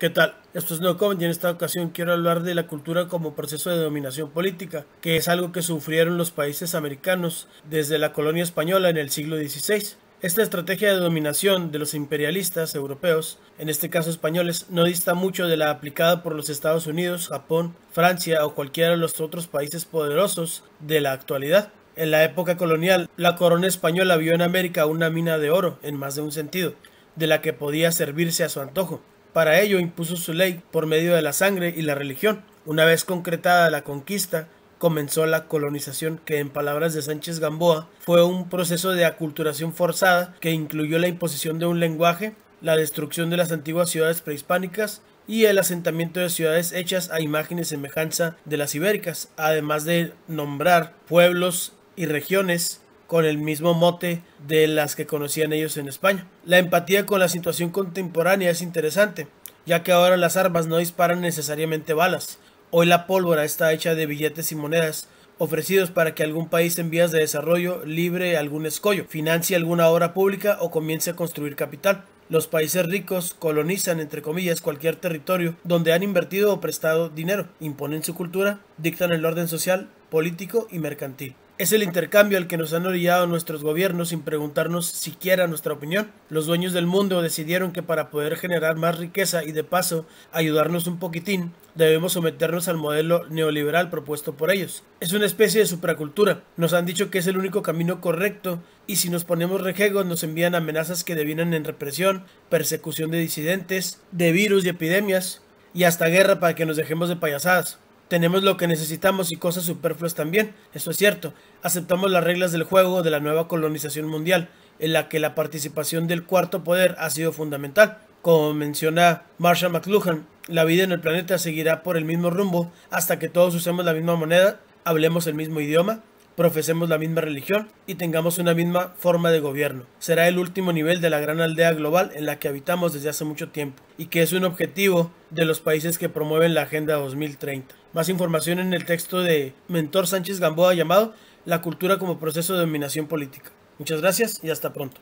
¿Qué tal? Esto es NoCom, y en esta ocasión quiero hablar de la cultura como proceso de dominación política, que es algo que sufrieron los países americanos desde la colonia española en el siglo XVI. Esta estrategia de dominación de los imperialistas europeos, en este caso españoles, no dista mucho de la aplicada por los Estados Unidos, Japón, Francia o cualquiera de los otros países poderosos de la actualidad. En la época colonial, la corona española vio en América una mina de oro, en más de un sentido, de la que podía servirse a su antojo. Para ello impuso su ley por medio de la sangre y la religión. Una vez concretada la conquista, comenzó la colonización que en palabras de Sánchez Gamboa fue un proceso de aculturación forzada que incluyó la imposición de un lenguaje, la destrucción de las antiguas ciudades prehispánicas y el asentamiento de ciudades hechas a imagen y semejanza de las ibéricas, además de nombrar pueblos y regiones con el mismo mote de las que conocían ellos en España. La empatía con la situación contemporánea es interesante, ya que ahora las armas no disparan necesariamente balas. Hoy la pólvora está hecha de billetes y monedas ofrecidos para que algún país en vías de desarrollo libre algún escollo, financie alguna obra pública o comience a construir capital. Los países ricos colonizan, entre comillas, cualquier territorio donde han invertido o prestado dinero, imponen su cultura, dictan el orden social, político y mercantil. Es el intercambio al que nos han orillado nuestros gobiernos sin preguntarnos siquiera nuestra opinión. Los dueños del mundo decidieron que para poder generar más riqueza y de paso ayudarnos un poquitín, debemos someternos al modelo neoliberal propuesto por ellos. Es una especie de supracultura. Nos han dicho que es el único camino correcto y si nos ponemos rejegos nos envían amenazas que devienen en represión, persecución de disidentes, de virus y epidemias y hasta guerra para que nos dejemos de payasadas. Tenemos lo que necesitamos y cosas superfluas también, eso es cierto. Aceptamos las reglas del juego de la nueva colonización mundial, en la que la participación del cuarto poder ha sido fundamental. Como menciona Marshall McLuhan, la vida en el planeta seguirá por el mismo rumbo hasta que todos usemos la misma moneda, hablemos el mismo idioma profesemos la misma religión y tengamos una misma forma de gobierno. Será el último nivel de la gran aldea global en la que habitamos desde hace mucho tiempo y que es un objetivo de los países que promueven la Agenda 2030. Más información en el texto de Mentor Sánchez Gamboa llamado La cultura como proceso de dominación política. Muchas gracias y hasta pronto.